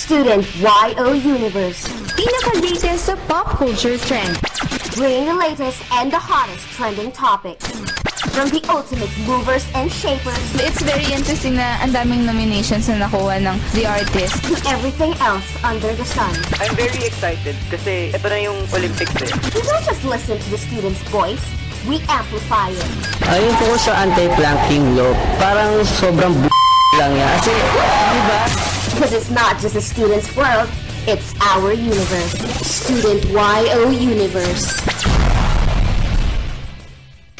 Student YO Universe. Pinaka-latest sa pop culture trend. Bring the latest and the hottest trending topics. From the ultimate movers and shapers. It's very interesting na ang daming nominations na nakuha ng The Artist. To everything else under the sun. I'm very excited kasi ito na yung Olympics eh. We don't just listen to the students' voice, we amplify it. Ayun po sa anti-planking law, parang sobrang b*** lang yan. Kasi, di ba? Because it's not just a student's world, it's our universe. Student YO Universe.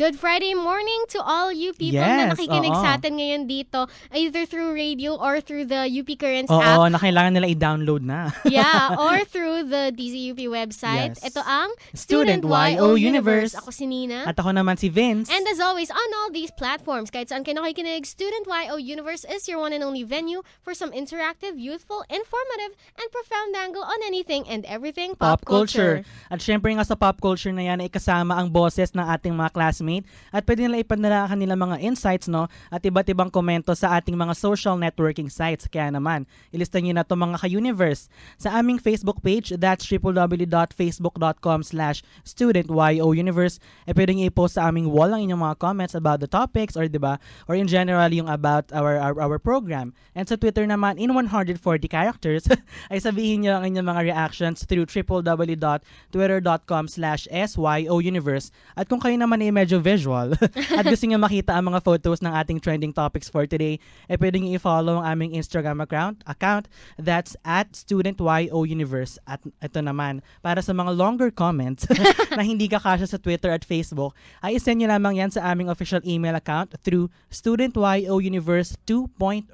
Good Friday morning to all you people yes, na nakikinig oo. sa atin ngayon dito, either through radio or through the UP Currents oo, app. Oo, na kailangan nila i-download na. yeah, or through the DZUP website. Yes. Ito ang Student, Student YO Universe. Universe. Ako si Nina. At ako naman si Vince. And as always, on all these platforms, kahit saan kayo nakikinig, Student YO Universe is your one and only venue for some interactive, youthful, informative, and profound angle on anything and everything pop, pop culture. culture. At syempre nga sa pop culture na yan, ikasama ang boses ng ating mga classmates classmate at pwede nila ipadala ang kanilang mga insights no at iba't ibang komento sa ating mga social networking sites. Kaya naman, ilista niyo na to mga ka-universe sa aming Facebook page that's www.facebook.com slash studentyouniverse at e pwede nyo i-post sa aming wall ang inyong mga comments about the topics or 'di ba or in general yung about our, our our program. And sa Twitter naman in 140 characters ay sabihin niyo ang inyong mga reactions through www.twitter.com slash syouniverse at kung kayo naman ay medyo visual at gusto niyo makita ang mga photos ng ating trending topics for today, eh pwede niyo i-follow ang aming Instagram account, account that's at studentyouniverse. at ito naman, para sa mga longer comments na hindi kakasya sa Twitter at Facebook, ay isend niyo lamang yan sa aming official email account through studentyouniverse2.0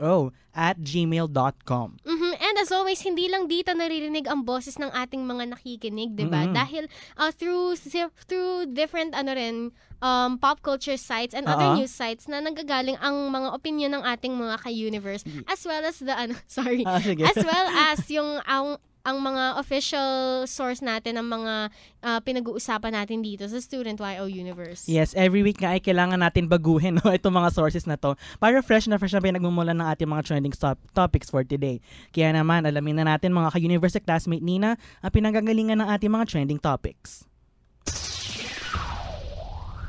at gmail.com. Mm-hmm. And as always, hindi lang dito naririnig ang boses ng ating mga nakikinig, 'di ba? Mm-hmm. Dahil uh, through through different ano rin um, pop culture sites and uh-huh. other news sites na nanggagaling ang mga opinion ng ating mga ka-universe as well as the ano, sorry. Ah, as well as yung ang ang mga official source natin ng mga uh, pinag-uusapan natin dito sa Student YO Universe. Yes, every week nga ay kailangan natin baguhin no, itong mga sources na to para fresh na fresh na pinagmumulan ng ating mga trending top- topics for today. Kaya naman, alamin na natin mga ka-universe classmate Nina ang pinagagalingan ng ating mga trending topics.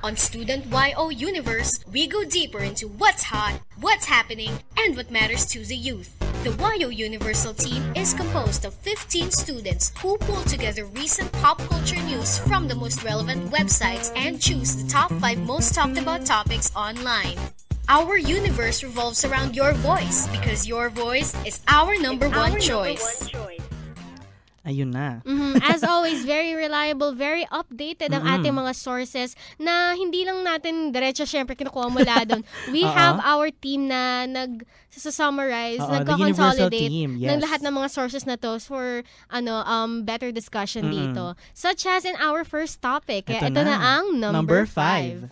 On Student YO Universe, we go deeper into what's hot, what's happening, and what matters to the youth. The Wyo Universal team is composed of 15 students who pull together recent pop culture news from the most relevant websites and choose the top 5 most talked about topics online. Our universe revolves around your voice because your voice is our number, one, our choice. Number one choice. Ayun na. mm-hmm. As always, very reliable, very updated ang mm-hmm. ating mga sources na hindi lang natin diretso syempre kinukuha mula doon. We uh-huh. have our team na nag summarize, uh-huh. nagko-consolidate yes. ng lahat ng mga sources na to for ano um better discussion mm-hmm. dito. Such as in our first topic. Ito, eh, ito na. na ang number 5.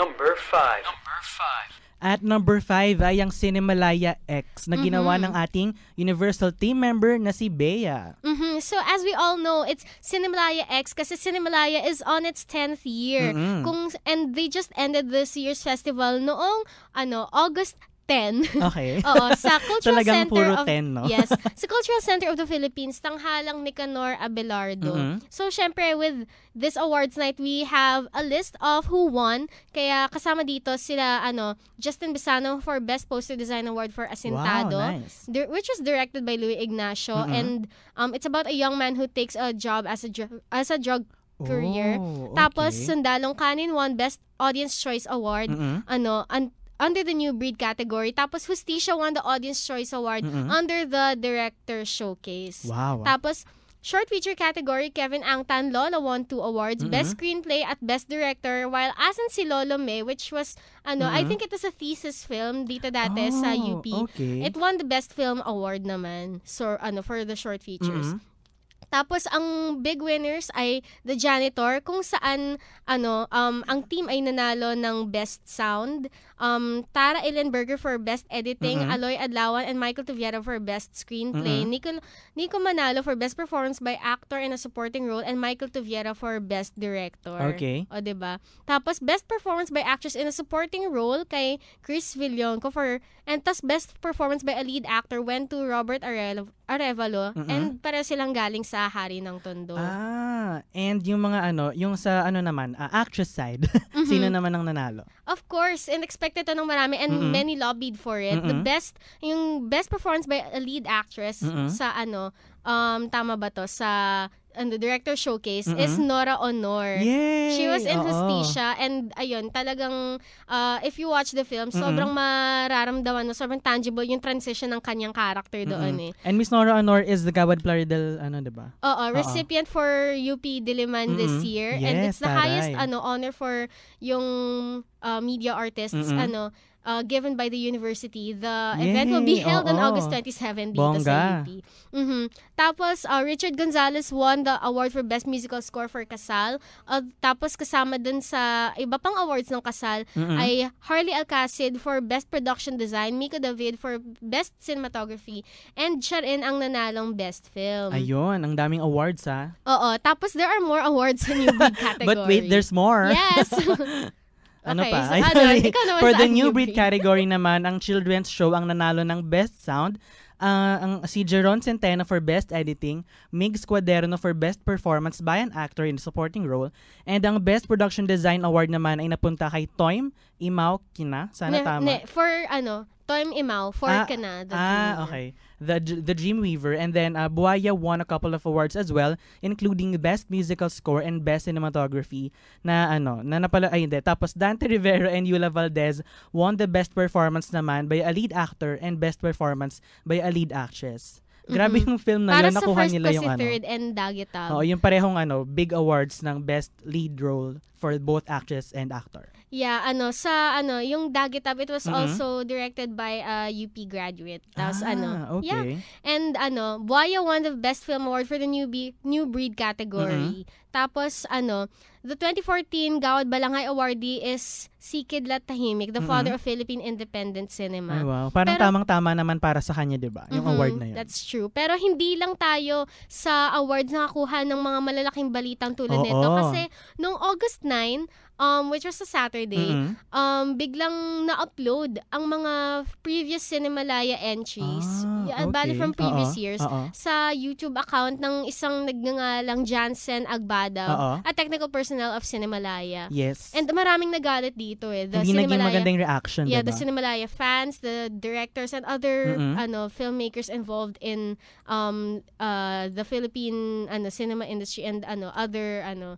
Number 5. Number 5. At number 5 ay ang Cinemalaya X na ginawa mm-hmm. ng ating Universal team member na si Bea. Mm-hmm. So as we all know, it's Cinemalaya X kasi Cinemalaya is on its 10th year. Mm-hmm. Kung and they just ended this year's festival noong ano August 10. Okay. Oo, sa Cultural Talagang Center puro of 10, no? Yes. Sa Cultural Center of the Philippines, tanghalang Nicanor Abelardo. Mm-hmm. So syempre with this awards night, we have a list of who won. Kaya kasama dito sila ano, Justin Bisano for Best Poster Design Award for Asintado, wow, nice. di- which was directed by Louis Ignacio mm-hmm. and um it's about a young man who takes a job as a dr- as a drug career. Oh, okay. Tapos Sundalong Kanin won Best Audience Choice Award. Mm-hmm. Ano, and under the new breed category. Tapos Justicia won the Audience Choice Award mm-hmm. under the Director Showcase. Wow. Tapos Short feature category, Kevin Ang Tan Lola won two awards, mm-hmm. Best Screenplay at Best Director, while Asan Si Lolo May, which was, ano, mm-hmm. I think it was a thesis film dito dati oh, sa UP. Okay. It won the Best Film Award naman so, ano, for the short features. Mm-hmm. Tapos ang big winners ay The Janitor kung saan ano um ang team ay nanalo ng best sound, um Tara Ellenberger for best editing, mm-hmm. Aloy Adlawan and Michael Tuviera for best screenplay, mm-hmm. Nico Nico Manalo for best performance by actor in a supporting role and Michael Tuviera for best director. Okay. O 'di ba? Tapos best performance by actress in a supporting role kay Chris Villonco for and tas best performance by a lead actor went to Robert Arello Arevalo. Mm-hmm. And para silang galing sa Hari ng Tondo. Ah, and yung mga ano, yung sa ano naman, uh, actress side, mm-hmm. sino naman ang nanalo? Of course, and expected to ng marami and mm-hmm. many lobbied for it. Mm-hmm. The best, yung best performance by a lead actress mm-hmm. sa ano, um, tama ba to? Sa and the director showcase uh-huh. is Nora Honor. Yay! She was in Oo. Justicia and ayun, talagang uh, if you watch the film, uh-huh. sobrang mararamdaman mo, sobrang tangible yung transition ng kanyang character doon uh-huh. eh. And Miss Nora Honor is the Gawad Plaridel ano, 'di ba? Oo, recipient Uh-oh. for UP Diliman uh-huh. this year yes, and it's the taray. highest ano honor for yung uh, media artists uh-huh. ano uh, given by the university. The Yay! event will be held Oo. on August 27 dito sa UP. Mm-hmm. Tapos, uh, Richard Gonzalez won the award for Best Musical Score for Kasal. Uh, tapos, kasama dun sa iba pang awards ng Kasal mm-hmm. ay Harley Alcacid for Best Production Design, Miko David for Best Cinematography, and siya ang nanalong Best Film. Ayun, ang daming awards ha. Ah. Oo, tapos there are more awards in yung big category. But wait, there's more. Yes. Ano okay, pa? So, ano, For the new breed category naman, ang children's show ang nanalo ng best sound, uh, ang si Jeron Centeno for Best Editing, Mig Squaderno for Best Performance by an Actor in Supporting Role, and ang Best Production Design Award naman ay napunta kay Toym Imaw Kina. Sana ne, tama. Ne, for ano, Torm Imao for ah, Kana. The ah, Dreamweaver. okay. The the Dreamweaver and then uh, Buaya won a couple of awards as well, including Best Musical Score and Best Cinematography na ano, na napala ay hindi. Tapos Dante Rivera and Yula Valdez won the Best Performance naman by a lead actor and Best Performance by a lead actress. Grabe mm-hmm. yung film na Para yun, nakuha nila yung ano. Para sa first and Dagital. Oo, yung parehong ano, big awards ng best lead role for both actress and actor. Yeah, ano sa ano yung Daggett Up it was mm-hmm. also directed by a UP graduate. Tapos ah, ano. Okay. Yeah. And ano, Buaya won the best film award for the new B- new breed category. Mm-hmm. Tapos ano, the 2014 Gawad Balangay awardee is si Kidlat Tahimik, the mm-hmm. father of Philippine independent cinema. Ay, wow. Parang Pero, tamang-tama naman para sa kanya, 'di ba? Yung mm-hmm, award na 'yon. That's true. Pero hindi lang tayo sa awards nakakuha ng mga malalaking balitang tulad oh, nito oh. kasi nung August 9 um, which was a Saturday, mm-hmm. um, biglang na-upload ang mga previous Cinemalaya entries, ah, okay. bali from previous Uh-oh. years, Uh-oh. sa YouTube account ng isang nagngangalang Jansen Agbada, a technical personnel of Cinemalaya. Yes. And maraming nagalit dito eh. The Hindi Cinemalaya, naging magandang reaction, Yeah, diba? the Cinemalaya fans, the directors, and other mm-hmm. ano filmmakers involved in um uh, the Philippine ano cinema industry and ano other ano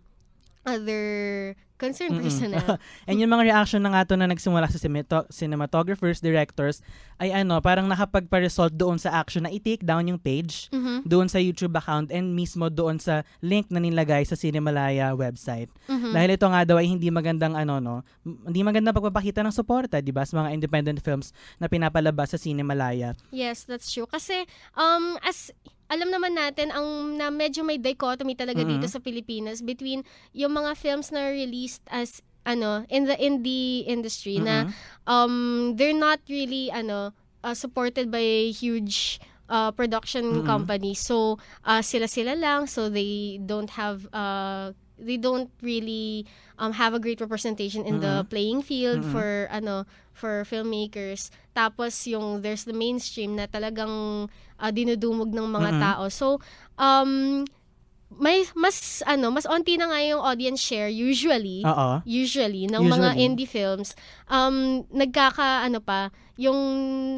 other concerned mm-hmm. personnel. And yung mga reaction na nga to na nagsimula sa cinematographers, directors, ay ano, parang nakapagpa-resolve doon sa action na i-take down yung page mm-hmm. doon sa YouTube account and mismo doon sa link na nilagay sa Cinemalaya website. Mm-hmm. Dahil ito nga daw ay hindi magandang ano no, hindi magandang pagpapakita ng suporta, 'di ba, sa mga independent films na pinapalabas sa Cinemalaya. Yes, that's true. Kasi um as alam naman natin ang na medyo may dichotomy talaga mm-hmm. dito sa Pilipinas between yung mga films na released as ano in the indie industry mm-hmm. na um they're not really ano uh, supported by huge uh, production mm-hmm. company so uh, sila sila lang so they don't have uh, they don't really um, have a great representation in mm-hmm. the playing field mm-hmm. for ano for filmmakers. Tapos yung there's the mainstream na talagang uh, dinudumog ng mga mm-hmm. tao. So um may mas ano mas onti na nga yung audience share usually Uh-oh. usually ng usually. mga indie films um nagkaka ano pa yung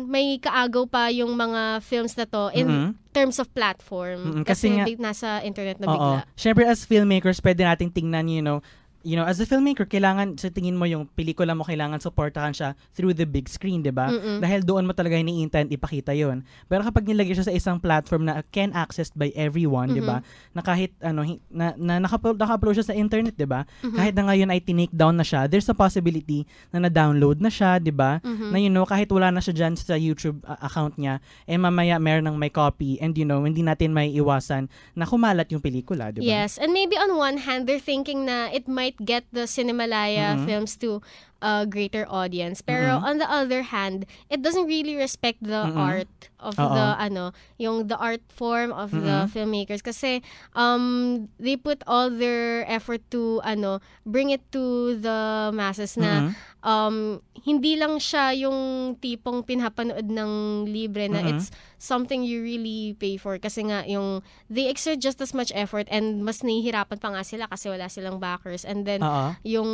may kaagaw pa yung mga films na to in mm-hmm. terms of platform mm-hmm. kasi, kasi nga, nasa internet na bigla. Oo. Siyempre as filmmakers pwede nating tingnan you know you know, as a filmmaker, kailangan, sa tingin mo yung pelikula mo, kailangan supportahan siya through the big screen, di ba? Dahil doon mo talaga ni iniintent ipakita yon Pero kapag nilagay siya sa isang platform na can accessed by everyone, di ba? Mm-hmm. Na kahit, ano, na, na naka-upload naka siya sa internet, di ba? Mm-hmm. Kahit na ngayon ay tinake down na siya, there's a possibility na na-download na siya, di ba? Mm-hmm. Na, you know, kahit wala na siya dyan sa YouTube uh, account niya, eh mamaya meron ng may copy and, you know, hindi natin may iwasan na kumalat yung pelikula, di ba? Yes, and maybe on one hand, they're thinking na it might might get the Cinemalaya mm-hmm. films to a greater audience. Pero mm-hmm. on the other hand, it doesn't really respect the mm-hmm. art of Uh-oh. the ano, yung the art form of mm-hmm. the filmmakers kasi um they put all their effort to ano, bring it to the masses na mm-hmm. um hindi lang siya yung tipong pinapanood ng libre na mm-hmm. it's something you really pay for kasi nga yung they exert just as much effort and mas nahihirapan pa nga sila kasi wala silang backers and then Uh-oh. yung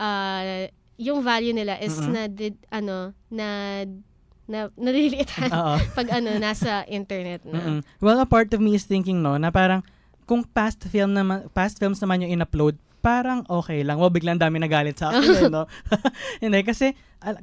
uh, yung value nila is mm-hmm. na did, ano na na naliliitan pag ano nasa internet na. Mm-hmm. Well, a part of me is thinking no na parang kung past film na past films naman yung inupload parang okay lang. Wow, biglang dami nagalit sa akin, eh, no? Hindi, kasi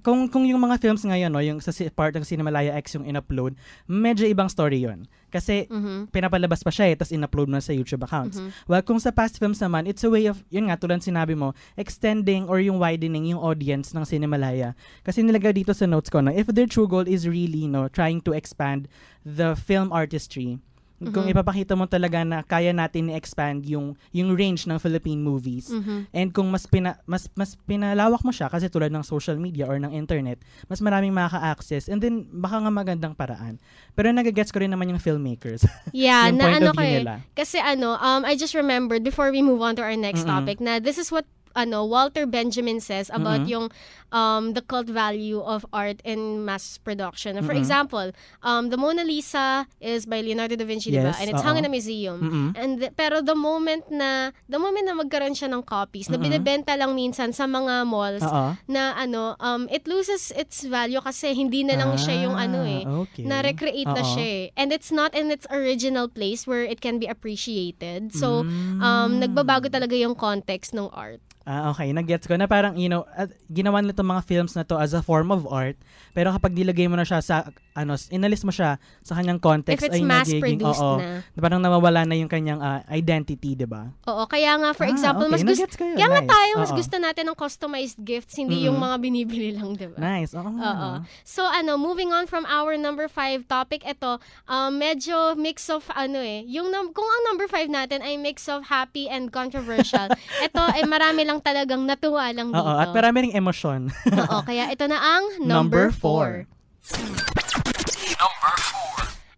kung, kung yung mga films ngayon, no, yung sa si- part ng Cinemalaya X yung in-upload, medyo ibang story yon Kasi mm-hmm. pinapalabas pa siya eh, tapos in-upload na sa YouTube accounts. Mm-hmm. Well, kung sa past films naman, it's a way of, yun nga, tulad sinabi mo, extending or yung widening yung audience ng Cinemalaya. Kasi nilagay dito sa notes ko, no, if their true goal is really, no, trying to expand the film artistry, Mm-hmm. Kung ipapakita mo talaga na kaya natin i-expand yung yung range ng Philippine movies. Mm-hmm. And kung mas pina, mas mas pinalawak mo siya kasi tulad ng social media or ng internet, mas maraming makaka-access and then baka nga magandang paraan. Pero nagagets ko rin naman yung filmmakers. Yeah, yung na ano kay, eh, Nila. Kasi ano, um I just remembered before we move on to our next mm-hmm. topic na this is what ano Walter Benjamin says about mm-hmm. yung um, the cult value of art in mass production. For mm-hmm. example, um, the Mona Lisa is by Leonardo da Vinci, diba? yes, diba? And it's uh-oh. hung in a museum. Mm-hmm. And the, pero the moment na the moment na magkaroon siya ng copies, mm-hmm. na binebenta lang minsan sa mga malls uh-oh. na ano, um, it loses its value kasi hindi na lang ah, siya yung ano ah, eh, okay. na recreate uh-oh. na siya. Eh. And it's not in its original place where it can be appreciated. So, mm-hmm. um, nagbabago talaga yung context ng art. Ah, okay. Nag-gets ko na parang, you know, at, ginawa nila itong mga films na to as a form of art. Pero kapag nilagay mo na siya sa, ano, inalis mo siya sa kanyang context. If it's ay mass-produced oo, na. Parang nawawala na yung kanyang uh, identity, di ba? Oo, kaya nga, for ah, example, okay. mas gusto, kayo. kaya nice. tayo, mas oo. gusto natin ng customized gifts, hindi mm-hmm. yung mga binibili lang, di ba? Nice, oo. oo. So, ano, moving on from our number five topic, ito, uh, um, medyo mix of, ano eh, yung, kung ang number five natin ay mix of happy and controversial, ito, ay eh, marami lang lang talagang natuwa lang dito. Oo, at marami ring emosyon. Oo, kaya ito na ang number 4. Number 4.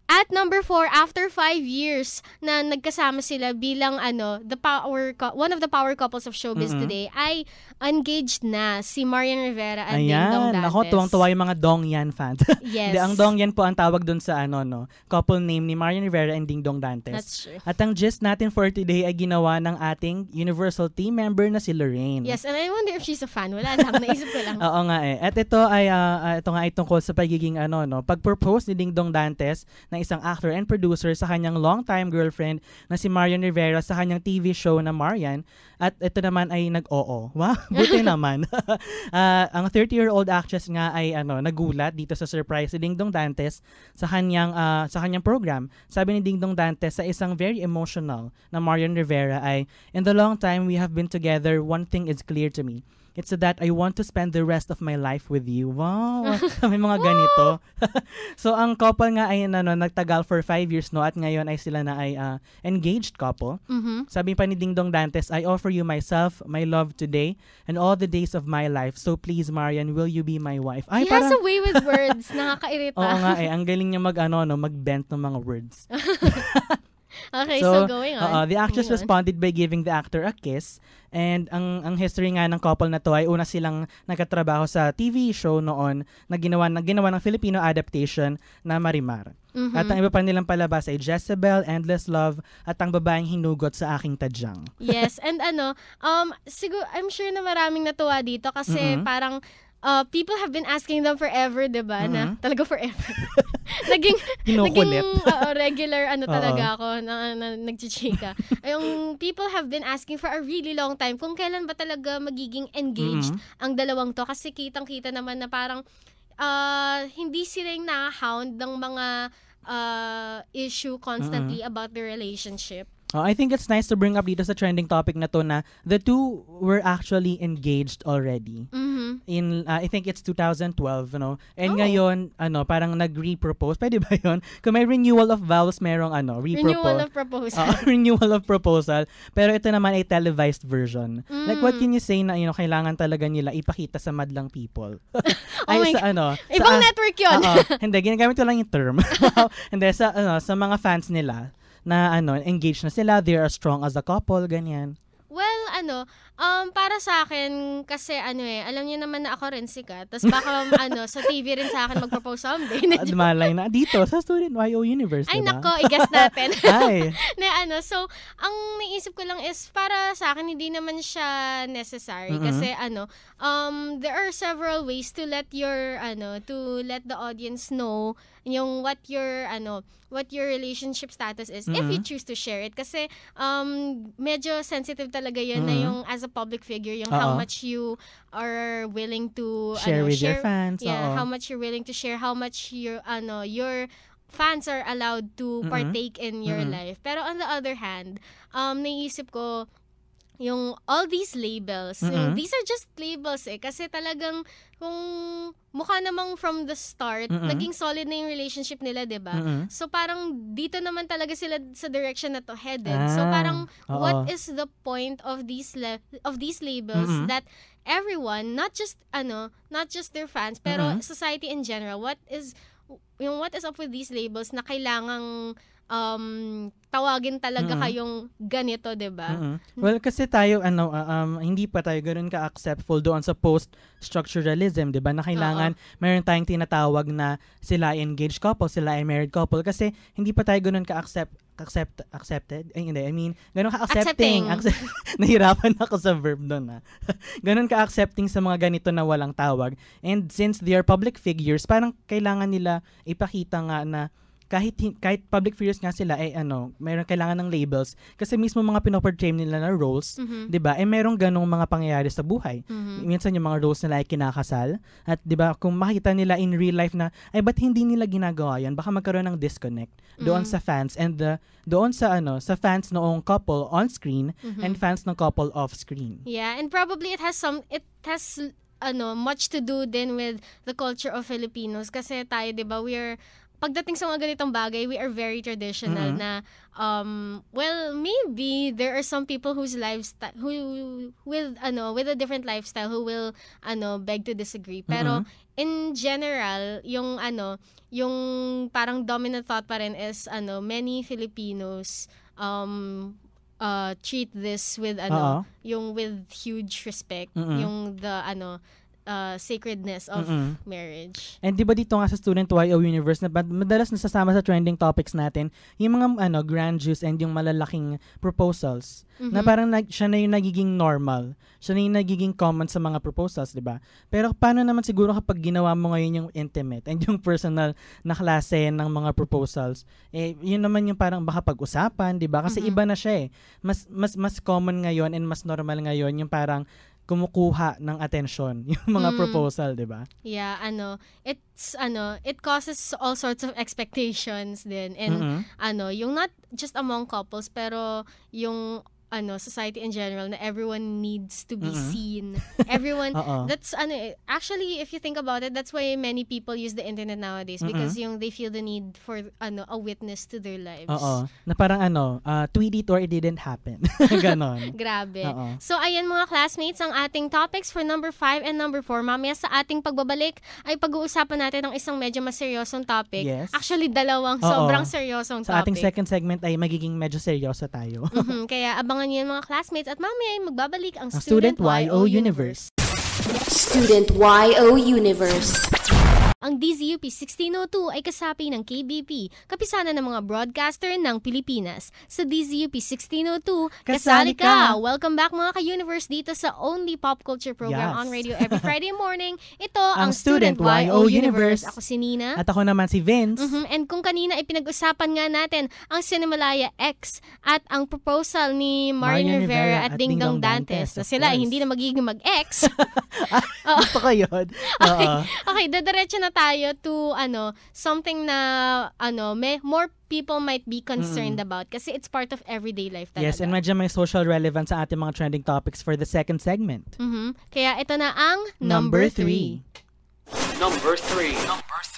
At number 4, after 5 years na nagkasama sila bilang ano, the power co- one of the power couples of showbiz mm-hmm. today ay engaged na si Marian Rivera at Ayan. Ding Dong Dantes. Ako, tuwang-tuwa yung mga Dong Yan fans. Yes. De, ang Dong Yan po ang tawag dun sa ano, no, couple name ni Marian Rivera and Ding Dong Dantes. That's true. At ang gist natin for today ay ginawa ng ating Universal team member na si Lorraine. Yes, and I wonder if she's a fan. Wala lang, naisip ko lang. Oo nga eh. At ito ay, uh, ito nga ay tungkol sa pagiging ano, no, pag-propose ni Ding Dong Dantes na isang actor and producer sa kanyang long-time girlfriend na si Marian Rivera sa kanyang TV show na Marian. At ito naman ay nag-oo. Wow! Buti naman. uh, ang 30-year-old actress nga ay ano, nagulat dito sa surprise si Dingdong Dantes sa kanyang uh, sa kanyang program. Sabi ni Dingdong Dantes sa isang very emotional na Marian Rivera ay, "In the long time we have been together, one thing is clear to me. It's that I want to spend the rest of my life with you. Wow! May mga ganito. so, ang couple nga ay ano, nagtagal for five years, no? At ngayon ay sila na ay uh, engaged couple. Mm-hmm. Sabi pa ni Ding Dong Dantes, I offer you myself, my love today, and all the days of my life. So, please, Marian, will you be my wife? Ay, He parang, has a way with words. Nakakairita. Oo nga eh. Ang galing niya mag, ano, no, mag-bent ng mga words. Okay, so, so going uh-uh, on. Uh, the actress Move responded on. by giving the actor a kiss. And ang ang history nga ng couple na to ay una silang nagkatrabaho sa TV show noon na ginawa, na ginawa ng Filipino adaptation na Marimar. Mm-hmm. At ang iba pa nilang palabas ay Jezebel, Endless Love, at ang babaeng hinugot sa aking tadyang. yes, and ano, um, siguro, I'm sure na maraming natuwa dito kasi mm-hmm. parang uh, people have been asking them forever, 'di ba? Mm-hmm. Na talaga forever. naging naging uh, regular ano talaga uh-huh. ako na, na, na nagchichika. yung people have been asking for a really long time kung kailan ba talaga magiging engaged mm-hmm. ang dalawang to kasi kitang-kita naman na parang uh, hindi sila yung nakahound ng mga uh, issue constantly mm-hmm. about their relationship. Uh, I think it's nice to bring up dito sa trending topic na to na the two were actually engaged already. Mm-hmm. In uh, I think it's 2012, you know. And oh. ngayon, ano, parang nag-repropose. Pwede ba 'yon? Kung may renewal of vows, merong ano, repropose. Renewal of proposal. Uh, renewal of proposal. Pero ito naman ay televised version. Mm. Like what can you say na you know, kailangan talaga nila ipakita sa madlang people. Oh ay oh sa God. ano, ibang sa, ah, network 'yon. hindi ginagamit ko lang yung term. hindi sa ano, sa mga fans nila na ano, engaged na sila, they are strong as a couple, ganyan. Well, ano, Um, para sa akin, kasi ano eh, alam niyo naman na ako rin sikat. Tapos baka ano, sa TV rin sa akin magpropose someday. Na At malay na. Dito, sa student YO Universe, Ay, diba? nako, i-guess natin. Ay. na ano, so, ang naisip ko lang is, para sa akin, hindi naman siya necessary. Mm-hmm. Kasi ano, um, there are several ways to let your, ano, to let the audience know yung what your, ano, what your relationship status is mm-hmm. if you choose to share it. Kasi, um, medyo sensitive talaga yun mm-hmm. na yung as a public figure, yung Uh-oh. how much you are willing to share ano, with share, your fans. Yeah, Uh-oh. how much you're willing to share, how much your ano, your fans are allowed to partake mm-hmm. in your mm-hmm. life. Pero on the other hand, um naisip ko yung all these labels, mm-hmm. yung, these are just labels eh. Kasi talagang kung mukha namang from the start, mm-hmm. naging solid na yung relationship nila, di ba? Mm-hmm. So parang dito naman talaga sila sa direction na to headed. Ah, so parang oo. what is the point of these le- of these labels mm-hmm. that everyone, not just ano, not just their fans, pero mm-hmm. society in general, what is yung what is up with these labels na kailangang um, tawagin talaga mm-hmm. kayong ganito, 'di ba? Mm-hmm. Well, kasi tayo ano uh, um hindi pa tayo ganoon ka-acceptful doon sa post-structuralism, 'di ba? Na kailangan Uh-oh. meron tayong tinatawag na sila engaged couple, sila married couple kasi hindi pa tayo ganoon ka-accept accept accepted ay hindi I mean ganun ka accepting, accepting. Accept, nahirapan ako sa verb doon ah ganun ka accepting sa mga ganito na walang tawag and since they are public figures parang kailangan nila ipakita nga na kahit kahit public figures nga sila eh ano, meron kailangan ng labels kasi mismo mga pinoportray nila na roles, mm-hmm. 'di ba? Eh merong ganong mga pangyayari sa buhay. Mm-hmm. Minsan yung mga roles nila ay kinakasal at 'di ba kung makita nila in real life na ay but hindi nila ginagawa 'yan, baka magkaroon ng disconnect mm-hmm. doon sa fans and the doon sa ano, sa fans noong couple on screen mm-hmm. and fans ng couple off screen. Yeah, and probably it has some it has ano much to do then with the culture of Filipinos kasi tayo 'di ba we're pagdating sa mga ganitong bagay, we are very traditional mm-hmm. na um well, maybe there are some people whose lifestyle who with ano, with a different lifestyle who will ano beg to disagree. Pero mm-hmm. in general, yung ano, yung parang dominant thought pa rin is ano, many Filipinos um uh treat this with ano, Uh-oh. yung with huge respect, mm-hmm. yung the ano uh, sacredness of Mm-mm. marriage. And 'di ba dito nga sa Student YO Universe na madalas nasasama sa trending topics natin yung mga ano grand juice and yung malalaking proposals mm-hmm. na parang nag, siya na yung nagiging normal. Siya na yung nagiging common sa mga proposals, 'di ba? Pero paano naman siguro kapag ginawa mo ngayon yung intimate and yung personal na klase ng mga proposals? Eh yun naman yung parang baka pag-usapan, 'di ba? Kasi mm-hmm. iba na siya eh. Mas mas mas common ngayon and mas normal ngayon yung parang kumukuha ng attention yung mga mm. proposal, 'di ba? Yeah, ano, it's ano, it causes all sorts of expectations din and mm-hmm. ano, yung not just among couples pero yung ano society in general na everyone needs to be mm-hmm. seen. Everyone Uh-oh. that's ano eh, actually if you think about it that's why many people use the internet nowadays mm-hmm. because yung they feel the need for ano a witness to their lives. Oo. Uh-uh. Na parang ano, uh, tweet it or it didn't happen. Ganon. Grabe. Uh-oh. So ayan mga classmates ang ating topics for number 5 and number 4. Mamaya sa ating pagbabalik ay pag-uusapan natin ang isang medyo mas seryosong topic. Yes. Actually dalawang Uh-oh. sobrang seryosong topic. Sa ating second segment ay magiging medyo seryoso tayo. mm-hmm. Kaya abang Abangan niyo mga classmates at mamaya ay magbabalik ang Student YO Universe. Student YO Universe. Ang DZUP 1602 ay kasapi ng KBP, kapisanan ng mga broadcaster ng Pilipinas. Sa DZUP 1602, kasali ka! Welcome back mga ka-universe dito sa Only Pop Culture Program yes. on radio every Friday morning. Ito ang, ang Student, YO Universe. Ako si Nina. At ako naman si Vince. Mm-hmm. And kung kanina ay pinag-usapan nga natin ang Cinemalaya X at ang proposal ni Marina Rivera at, at Ding Dong Dantes na sila ay hindi na magiging mag-X. Ah, gusto ko yun. okay dadiretso na tayo to ano, something na ano, may more people might be concerned mm-hmm. about kasi it's part of everyday life talaga. Yes, and medyo may social relevance sa ating mga trending topics for the second segment. Mm-hmm. Kaya ito na ang number 3. Number 3. Number 3.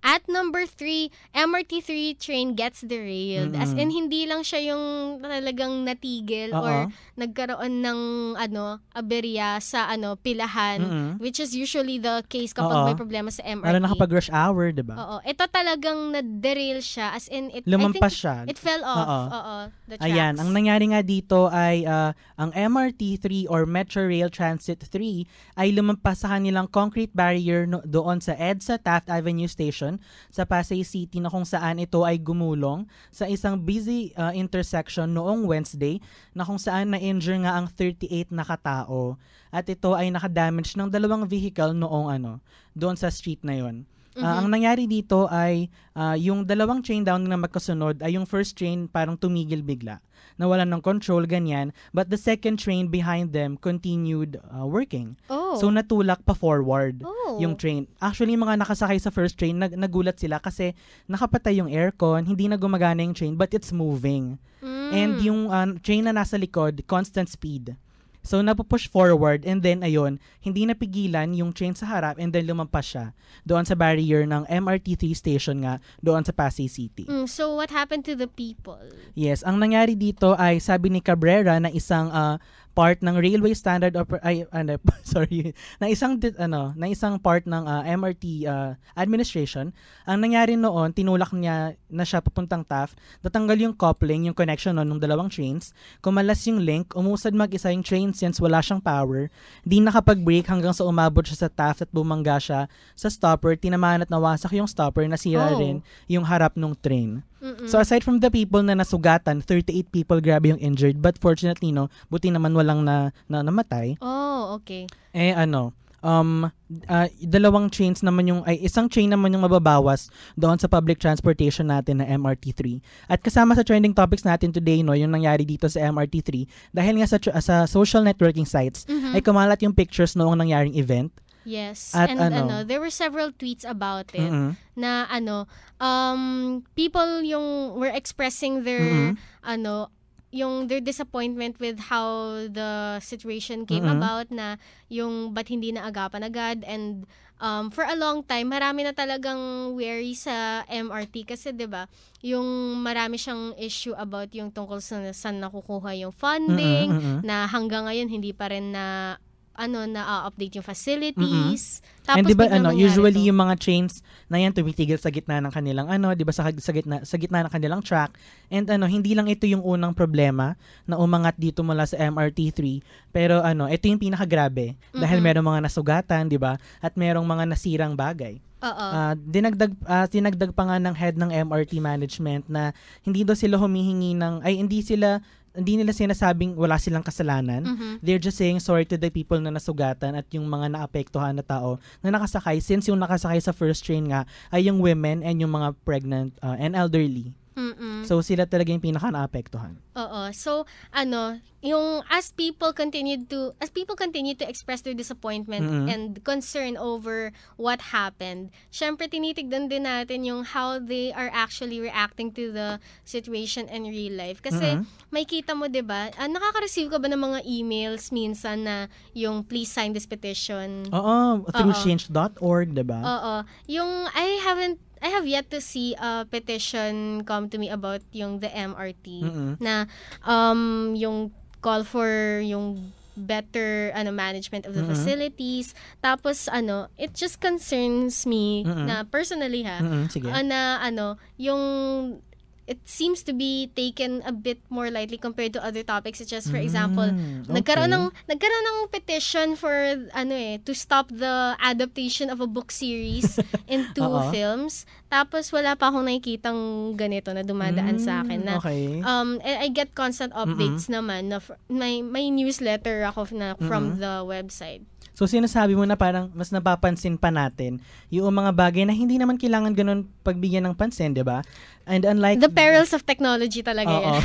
At number three, MRT3 train gets derailed. Mm-hmm. As in, hindi lang siya yung talagang natigil Uh-oh. or nagkaroon ng ano aberya sa ano pilahan, mm-hmm. which is usually the case kapag Uh-oh. may problema sa MRT. Lalo nakapag rush hour, di ba? Oo. Ito talagang na-derail siya. As in, it, Lumampas siya. It fell off. Oo. Oo. Ayan. Ang nangyari nga dito ay uh, ang MRT3 or Metro Rail Transit 3 ay lumampas sa kanilang concrete barrier no- doon sa EDSA Taft Avenue Station Station sa Pasay City na kung saan ito ay gumulong sa isang busy uh, intersection noong Wednesday na kung saan na-injure nga ang 38 na katao at ito ay nakadamage ng dalawang vehicle noong ano, doon sa street na yon. Ah, mm-hmm. Uh, ang nangyari dito ay uh, yung dalawang chain down na magkasunod ay yung first train parang tumigil bigla. Nawalan ng control, ganyan. But the second train behind them continued uh, working. Oh. So natulak pa forward oh. yung train. Actually, yung mga nakasakay sa first train, nag- nagulat sila kasi nakapatay yung aircon, hindi na gumagana yung train, but it's moving. Mm. And yung uh, train na nasa likod, constant speed. So napupush forward and then ayun, hindi napigilan yung train sa harap and then lumampas siya doon sa barrier ng MRT3 station nga doon sa Pasay City. Mm, so what happened to the people? Yes, ang nangyari dito ay sabi ni Cabrera na isang uh, part ng railway standard Oper- ay ano, sorry, na isang ano, na isang part ng uh, ah, MRT uh, ah, administration. Ang nangyari noon, tinulak niya na siya papuntang Taft, natanggal yung coupling, yung connection noon ng dalawang trains, kumalas yung link, umusad mag-isa yung train since wala siyang power, hindi nakapag-brake hanggang sa umabot siya sa Taft at bumangga siya sa stopper, tinamaan at nawasak yung stopper, nasira oh. rin yung harap ng train. So aside from the people na nasugatan, 38 people grabe yung injured but fortunately no, buti naman walang na, na namatay. Oh, okay. Eh ano, um uh, dalawang trains naman yung ay isang train naman yung mababawas doon sa public transportation natin na MRT3. At kasama sa trending topics natin today no yung nangyari dito sa MRT3 dahil nga sa sa social networking sites mm-hmm. ay kumalat yung pictures noong nangyaring event Yes. At and ano, ano, there were several tweets about it mm-hmm. na ano, um people yung were expressing their mm-hmm. ano, yung their disappointment with how the situation came mm-hmm. about na yung but hindi na agapan agad and um, for a long time, marami na talagang wary sa MRT kasi 'di ba? Yung marami siyang issue about yung tungkol sa saan nakukuha yung funding mm-hmm. na hanggang ngayon hindi pa rin na ano na uh, update yung facilities. Mm-hmm. Tapos And 'di ba ano, usually to. yung mga trains na yan tumitigil sa gitna ng kanilang ano, 'di ba sa, sa gitna sa gitna ng kanilang track. And ano, hindi lang ito yung unang problema na umangat dito mula sa MRT3, pero ano, ito yung pinakagrabe mm-hmm. dahil merong mga nasugatan, 'di ba? At merong mga nasirang bagay. Uh, dinagdag uh, tinagdag pa nga ng head ng MRT management na hindi daw sila humihingi ng ay hindi sila hindi nila sinasabing wala silang kasalanan. Mm-hmm. They're just saying sorry to the people na nasugatan at yung mga naapektuhan na tao na nakasakay since yung nakasakay sa first train nga ay yung women and yung mga pregnant uh, and elderly. Mm-mm. So sila talaga yung pinaka naapektuhan. Oo. So ano, yung as people continued to as people continue to express their disappointment mm-hmm. and concern over what happened, syempre tinitigdan din natin yung how they are actually reacting to the situation in real life kasi mm-hmm. makita mo 'di ba? Uh, nakaka-receive ka ba ng mga emails minsan na yung please sign this petition? Oo, through change.org, 'di ba? Oo. Yung I haven't I have yet to see a petition come to me about yung the MRT mm-hmm. na um yung call for yung better ano management of the mm-hmm. facilities tapos ano it just concerns me mm-hmm. na personally ha mm-hmm. Sige. Uh, na ano yung it seems to be taken a bit more lightly compared to other topics such as for mm, example okay. nagkaroon ng nagkaroon ng petition for ano eh to stop the adaptation of a book series into uh-huh. films tapos wala pa akong nakikitang ganito na dumadaan mm, sa akin na okay. um I, eh, I get constant updates Mm-mm. naman na f- may may newsletter ako na from Mm-mm. the website So sinasabi mo na parang mas napapansin pa natin yung mga bagay na hindi naman kailangan ganun pagbigyan ng pansin, 'di ba? And unlike The perils of technology talaga oo. yan.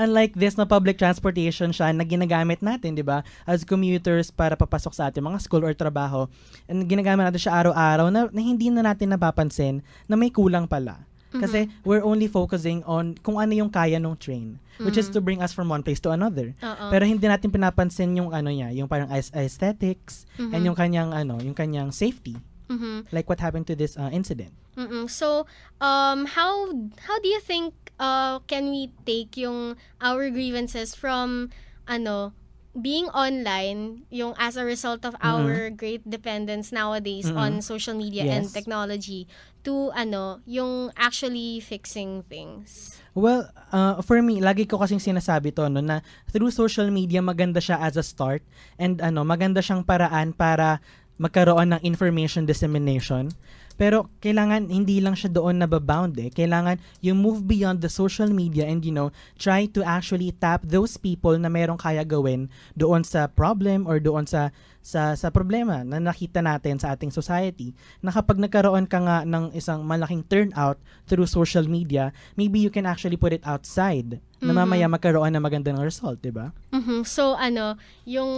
unlike this na public transportation siya na ginagamit natin, 'di ba? As commuters para papasok sa ating mga school or trabaho. And ginagamit natin siya araw-araw na, na hindi na natin napapansin na may kulang pala. Kasi mm-hmm. we're only focusing on kung ano yung kaya ng train, mm-hmm. which is to mm-hmm. bring us from one place to another. Uh-oh. Pero hindi natin pinapansin yung ano niya, yung parang aesthetics mm-hmm. and yung kanyang ano, yung kanyang safety. Mm-hmm. Like what happened to this uh, incident. Mm-mm. So, um how how do you think uh can we take yung our grievances from ano being online, yung as a result of mm-hmm. our mm-hmm. great dependence nowadays mm-hmm. on social media yes. and technology to ano, yung actually fixing things. Well, uh, for me, lagi ko kasing sinasabi to no na through social media maganda siya as a start and ano, maganda siyang paraan para magkaroon ng information dissemination pero kailangan hindi lang siya doon nababound eh. Kailangan you move beyond the social media and you know, try to actually tap those people na merong kaya gawin doon sa problem or doon sa sa sa problema na nakita natin sa ating society na kapag nagkaroon ka nga ng isang malaking turnout through social media, maybe you can actually put it outside mm-hmm. na mamaya magkaroon ng magandang result, di ba? Mm-hmm. So, ano, yung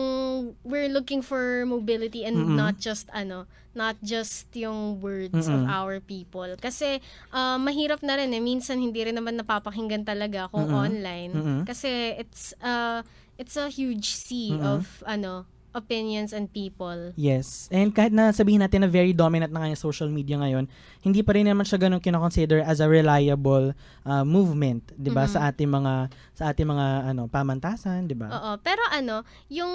we're looking for mobility and mm-hmm. not just, ano, not just yung words mm-hmm. of our people. Kasi, uh, mahirap na rin eh. Minsan, hindi rin naman napapakinggan talaga kung mm-hmm. online. Mm-hmm. Kasi, it's, uh, it's a huge sea mm-hmm. of, ano, opinions and people. Yes. And kahit na sabihin natin na very dominant na ngayon social media ngayon, hindi pa rin naman siya ganun kinoconsider as a reliable uh, movement, 'di ba, mm-hmm. sa ating mga sa ating mga ano, pamantasan, 'di ba? Oo, pero ano, yung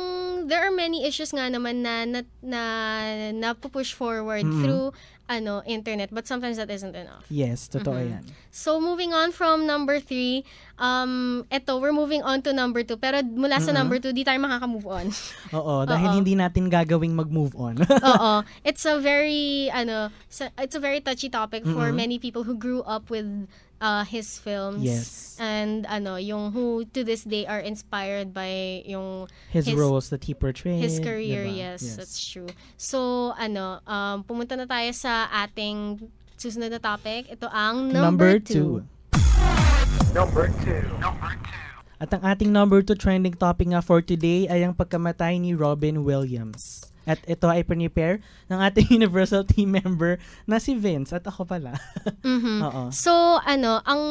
there are many issues nga naman na na, na, na push forward mm-hmm. through ano, internet. But sometimes that isn't enough. Yes, totoo mm-hmm. yan. So, moving on from number three, um, eto, we're moving on to number two. Pero mula sa mm-hmm. number two, di tayo makaka-move on. Oo, dahil Uh-oh. hindi natin gagawing mag-move on. Oo. It's a very, ano, it's a very touchy topic for mm-hmm. many people who grew up with uh, his films. Yes. And ano, yung who to this day are inspired by yung his, his roles that he portrayed. His diba? career, diba? yes, yes, that's true. So, ano, um, pumunta na tayo sa ating susunod na topic. Ito ang number, number two. two. Number two. Number two. At ang ating number two trending topic nga for today ay ang pagkamatay ni Robin Williams. At ito ay prepare ng ating Universal team member na si Vince at ako pala. mm-hmm. So, ano, ang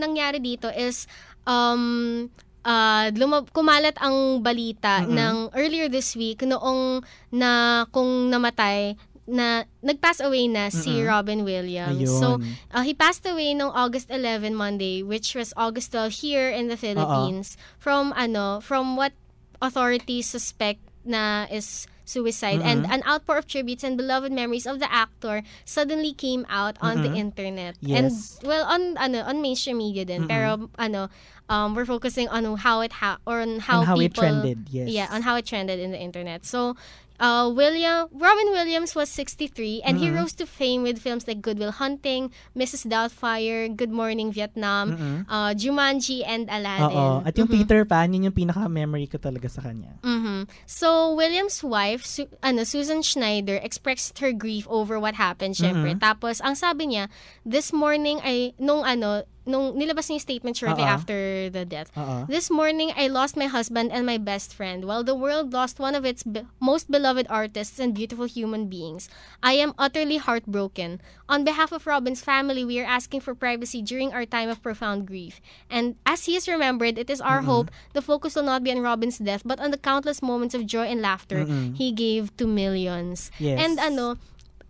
nangyari dito is um uh, ah, lumab- kumalat ang balita mm-hmm. ng earlier this week noong na kung namatay na nag-pass away na Mm-mm. si Robin Williams. Ayun. So, uh, ah, he passed away noong August 11 Monday, which was August 12 here in the Philippines Uh-oh. from ano, from what authorities suspect na is suicide. Mm-hmm. And an outpour of tributes and beloved memories of the actor suddenly came out on mm-hmm. the internet. Yes. And well on ano on mainstream media din. Mm-hmm. Pero ano um we're focusing on how it ha- or on how, how people, it trended. Yes. Yeah, on how it trended in the internet. So Uh, William Robin Williams was 63 and mm-hmm. he rose to fame with films like Goodwill Hunting, Mrs. Doubtfire, Good Morning Vietnam, mm-hmm. uh, Jumanji and Aladdin. Oo. At yung mm-hmm. Peter Pan, yun yung pinaka-memory ko talaga sa kanya. Mm-hmm. So Williams' wife, Su- ano, Susan Schneider expressed her grief over what happened, syempre. Mm-hmm. Tapos ang sabi niya, this morning ay nung ano, nung nilabas niya statement shortly uh-uh. after the death. Uh-uh. This morning, I lost my husband and my best friend, while the world lost one of its be- most beloved artists and beautiful human beings. I am utterly heartbroken. On behalf of Robin's family, we are asking for privacy during our time of profound grief. And as he is remembered, it is our mm-hmm. hope the focus will not be on Robin's death, but on the countless moments of joy and laughter mm-hmm. he gave to millions. Yes. And ano,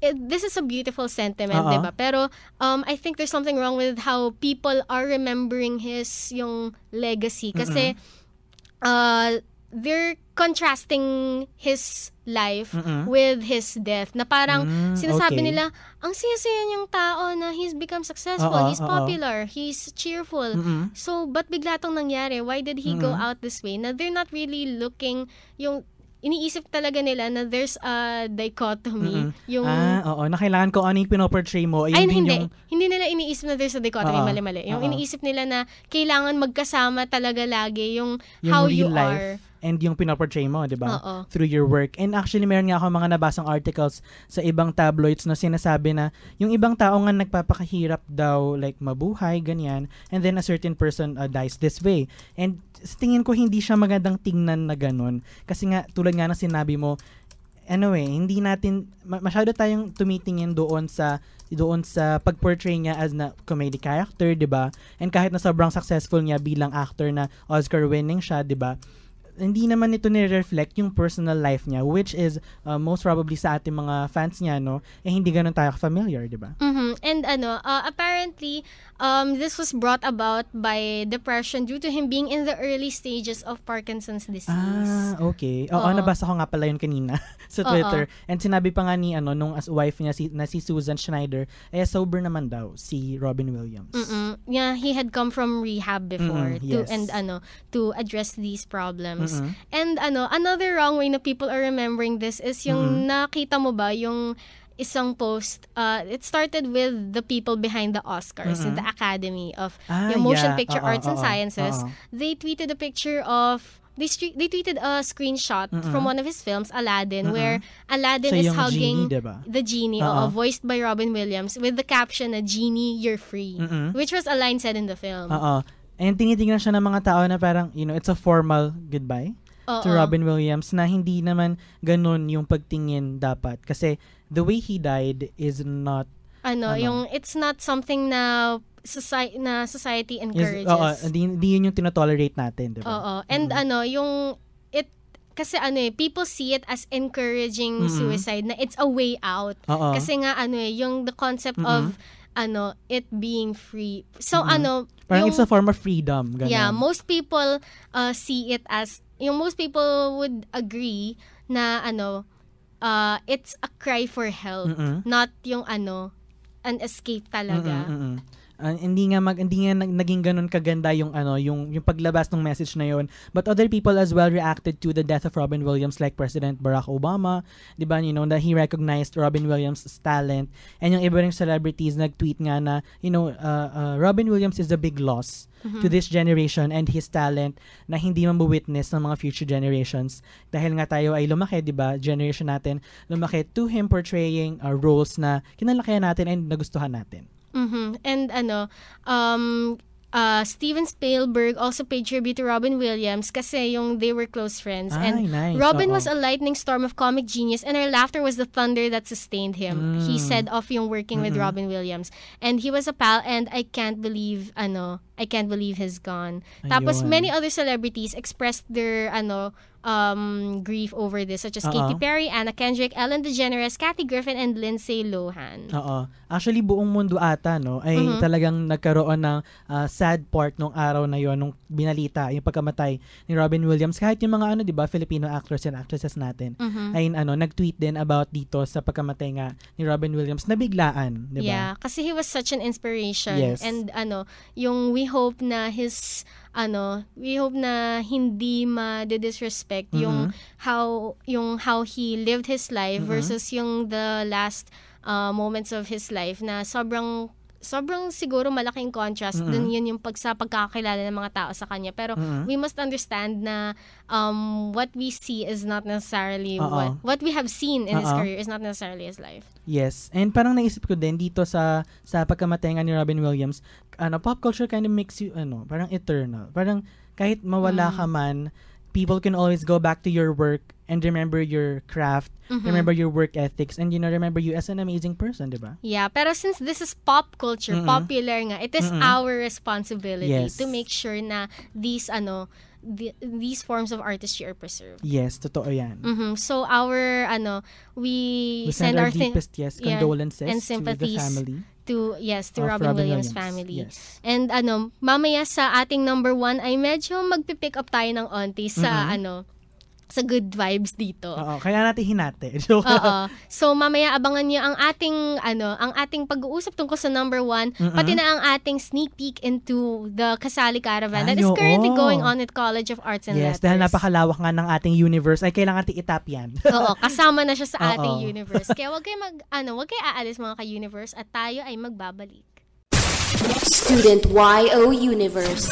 it, this is a beautiful sentiment, uh-huh. 'di diba? Pero um I think there's something wrong with how people are remembering his yung legacy kasi Mm-mm. uh they're contrasting his life Mm-mm. with his death na parang mm, sinasabi okay. nila ang saya-saya niyang tao na he's become successful, uh-oh, he's uh-uh. popular, uh-oh. he's cheerful. Mm-mm. So but bigla tong nangyari, why did he Mm-mm. go out this way? Na they're not really looking yung iniisip talaga nila na there's a dichotomy. Mm-mm. Yung, ah, oo. Na kailangan ko ano yung pinoportray mo. Ayun ay, din hindi. Yung... Hindi nila iniisip na there's a dichotomy. Oo. Mali-mali. Yung oo. iniisip nila na kailangan magkasama talaga lagi yung, yung how you life. are and yung pinoportray mo, di ba? Through your work. And actually, meron nga ako mga nabasang articles sa ibang tabloids na sinasabi na yung ibang tao nga nagpapakahirap daw, like, mabuhay, ganyan. And then a certain person uh, dies this way. And sa tingin ko hindi siya magandang tingnan na ganun. Kasi nga, tulad nga na sinabi mo, anyway, hindi natin, masyado tayong tumitingin doon sa doon sa pag-portray niya as na comedy character, 'di ba? And kahit na sobrang successful niya bilang actor na Oscar winning siya, 'di ba? hindi naman ito ni-reflect yung personal life niya which is uh, most probably sa ating mga fans niya no eh hindi ganun tayo familiar di ba mm-hmm. and ano uh, apparently um, this was brought about by depression due to him being in the early stages of Parkinson's disease ah okay oo uh-huh. nabasa ko nga pala yun kanina sa Twitter uh-huh. and sinabi pa nga ni ano nung as wife niya si, na si Susan Schneider eh sober naman daw si Robin Williams mm-hmm. yeah he had come from rehab before mm-hmm. yes. to and ano to address these problems things. Mm-hmm. And ano, another wrong way na people are remembering this is yung mm-hmm. nakita mo ba yung isang post, uh, it started with the people behind the Oscars, mm-hmm. the Academy of ah, yung Motion yeah. Picture oh, Arts oh, and Sciences. Oh, they tweeted a picture of they, stre- they tweeted a screenshot mm-hmm. from one of his films, Aladdin, mm-hmm. where Aladdin so, is hugging genie, diba? the genie, uh-huh. voiced by Robin Williams, with the caption a "Genie, you're free," which was a line said in the film. Uh-huh. And tinitingnan siya ng mga tao na parang, you know, it's a formal goodbye Uh-oh. to Robin Williams na hindi naman ganun yung pagtingin dapat. Kasi the way he died is not ano, ano yung it's not something na society na society encourages. Yes, oo, hindi, yun yung tinotolerate natin, di ba? Oo. And mm-hmm. ano, yung it kasi ano eh, people see it as encouraging mm-hmm. suicide na it's a way out. Oo. Kasi nga ano eh, yung the concept mm-hmm. of ano, it being free. So, mm-hmm. ano, Parang yung, it's a form of freedom. Ganun. Yeah, most people uh, see it as, yung most people would agree na, ano, uh, it's a cry for help. Mm-hmm. Not yung, ano, an escape talaga. Mm-hmm, uh, hindi nga mag hindi nga naging ganun kaganda yung ano yung yung paglabas ng message na yon but other people as well reacted to the death of Robin Williams like President Barack Obama 'di ba you know that he recognized Robin Williams' talent and yung iba ring celebrities nag-tweet nga na you know uh, uh, Robin Williams is a big loss mm-hmm. to this generation and his talent na hindi mabuwitness ng mga future generations dahil nga tayo ay lumaki 'di ba generation natin lumaki to him portraying uh, roles na kinalakihan natin and nagustuhan natin Mm-hmm. And ano, um, uh, Steven Spielberg also paid tribute to Robin Williams kasi yung they were close friends. Ay, and nice. Robin Oo. was a lightning storm of comic genius and her laughter was the thunder that sustained him. Mm. He said of yung working mm-hmm. with Robin Williams. And he was a pal and I can't believe ano I can't believe he's gone. Ayun. Tapos many other celebrities expressed their ano um grief over this such as Uh-oh. Katy Perry, Anna Kendrick, Ellen DeGeneres, Kathy Griffin and Lindsay Lohan. Oo. Actually buong mundo ata no ay mm-hmm. talagang nagkaroon ng uh, sad part nung araw na yon nung binalita yung pagkamatay ni Robin Williams kahit yung mga ano 'di ba Filipino actors and actresses natin mm-hmm. ay ano nag-tweet din about dito sa pagkamatay nga ni Robin Williams na biglaan, 'di ba? Yeah, kasi he was such an inspiration yes. and ano yung we hope na his ano, we hope na hindi ma-disrespect mm-hmm. yung how yung how he lived his life mm-hmm. versus yung the last uh, moments of his life na sobrang sobrang siguro malaking contrast mm-hmm. dun yun yung pag sa pagkakakilala ng mga tao sa kanya pero mm-hmm. we must understand na um what we see is not necessarily Uh-oh. what what we have seen in Uh-oh. his career is not necessarily his life yes and parang naisip ko din dito sa sa pagkamatay ni Robin Williams ano pop culture kind of makes you ano parang eternal parang kahit mawala mm. ka man people can always go back to your work and remember your craft, mm-hmm. remember your work ethics, and you know, remember you as an amazing person, diba? Yeah, pero since this is pop culture, Mm-mm. popular nga, it is Mm-mm. our responsibility yes. to make sure na these, ano, the, these forms of artistry are preserved. Yes, totoo yan. Mm-hmm. So our, ano, we, we send, send our, our thi- deepest, yes, yeah, condolences and sympathies to the family to yes to Robin, Robin Williams, Williams family. Yes. And ano, mamaya sa ating number one ay medyo magpipick up tayo ng auntie sa mm-hmm. ano sa good vibes dito. Oo, kaya natin hinate. So, so mamaya abangan niyo ang ating ano, ang ating pag-uusap tungkol sa number one, mm-hmm. pati na ang ating sneak peek into the Kasali Caravan Ay, that is currently oo. going on at College of Arts and yes, Letters. Yes, dahil napakalawak nga ng ating universe. Ay, kailangan natin itap yan. Oo, kasama na siya sa oo. ating universe. Kaya wag kayo mag, ano, wag kayo aalis mga ka-universe at tayo ay magbabalik. Student YO Universe.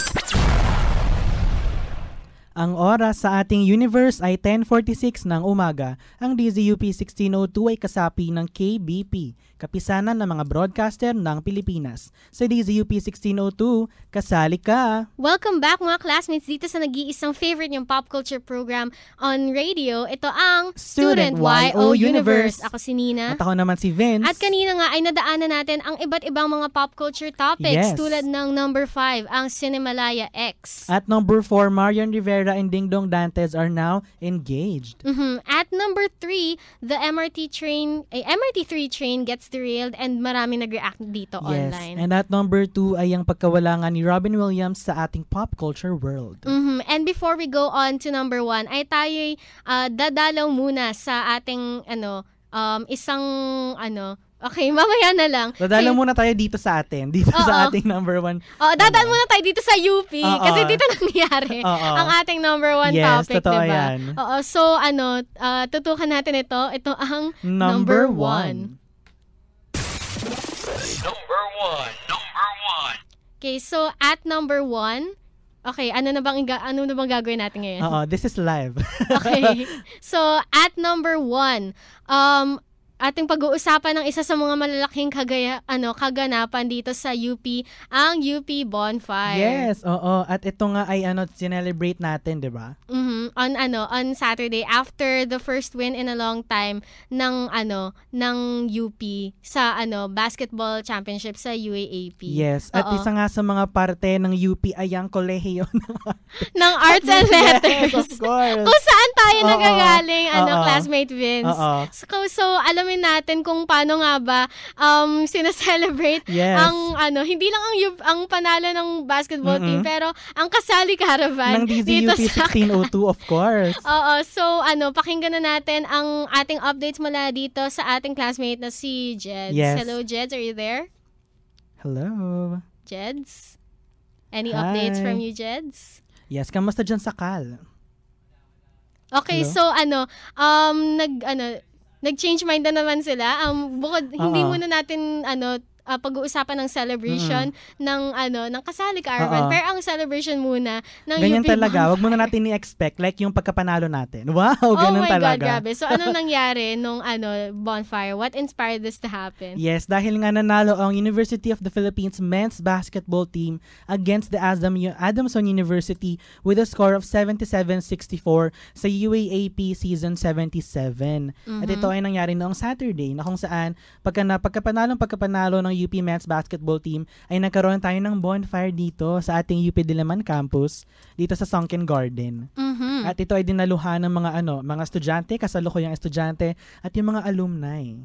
Ang oras sa ating universe ay 10.46 ng umaga. Ang DZUP 1602 ay kasapi ng KBP kapisanan ng mga broadcaster ng Pilipinas. Sa DZUP 1602, kasali ka! Welcome back mga classmates dito sa nag-iisang favorite yung pop culture program on radio. Ito ang Student, Student YO Universe. Universe. Ako si Nina. At ako naman si Vince. At kanina nga ay nadaanan natin ang iba't ibang mga pop culture topics yes. tulad ng number 5, ang Cinemalaya X. At number 4, Marian Rivera and Ding Dong Dantes are now engaged. Mm-hmm. At number 3, the MRT train, eh, MRT 3 train gets thrilled and marami nag-react dito yes. online. And at number two ay ang pagkawala nga ni Robin Williams sa ating pop culture world. Mm-hmm. And before we go on to number one, ay tayo'y uh, dadalaw muna sa ating ano um, isang ano Okay, mamaya na lang. Dadalo okay. muna tayo dito sa atin. Dito Oo. sa ating number one. Oo, dadalo muna tayo dito sa UP. Oo. Kasi dito nangyari Oo. ang ating number one yes, topic, di ba? Oo, so ano, uh, tutukan natin ito. Ito ang number, number one. one. Number one. Number one. Okay, so at number one, Okay, ano na bang ano na bang gagawin natin ngayon? Oo, this is live. okay. So, at number one, um ating pag-uusapan ng isa sa mga malalaking kagaya, ano, kaganapan dito sa UP, ang UP Bonfire. Yes, oo. At ito nga ay ano, celebrate natin, di ba? Mm-hmm. On ano, on Saturday after the first win in a long time ng ano, ng UP sa ano, basketball championship sa UAAP. Yes, at oo. isa nga sa mga parte ng UP ay ang kolehiyo ng, Arts and Letters. Yes, of course. Kung saan tayo oo. nagagaling, ano, oo. classmate Vince. Oo. So, so, alam alamin natin kung paano nga ba um, sineselebrate yes. ang ano, hindi lang ang ang panalo ng basketball mm-hmm. team pero ang kasali caravan ng sa 1602 of course. Oo, so ano, pakinggan na natin ang ating updates mula dito sa ating classmate na si Jeds. Yes. Hello Jeds, are you there? Hello. Jeds? Any Hi. updates from you, Jeds? Yes, kamusta dyan sa Cal? Okay, Hello? so ano, um nag ano nag-change mind na naman sila. Um, bukod, uh-huh. hindi muna natin ano, uh, pag-uusapan ng celebration mm ng ano ng kasali ka Arvan. Pero ang celebration muna ng ganyan UP talaga. Wag muna natin i expect like yung pagkapanalo natin. Wow, oh ganun talaga. Oh my talaga. god, grabe. So ano nangyari nung ano bonfire? What inspired this to happen? Yes, dahil nga nanalo ang University of the Philippines men's basketball team against the Adam Adamson University with a score of 77-64 sa UAAP season 77. Mm-hmm. At ito ay nangyari noong Saturday na kung saan pagka na pagkapanalo pagkapanalo ng ng UP Men's Basketball Team ay nagkaroon tayo ng bonfire dito sa ating UP Diliman Campus dito sa Sunken Garden. Mm-hmm. At ito ay dinaluhan ng mga ano, mga estudyante, kasalukuyang estudyante at yung mga alumni.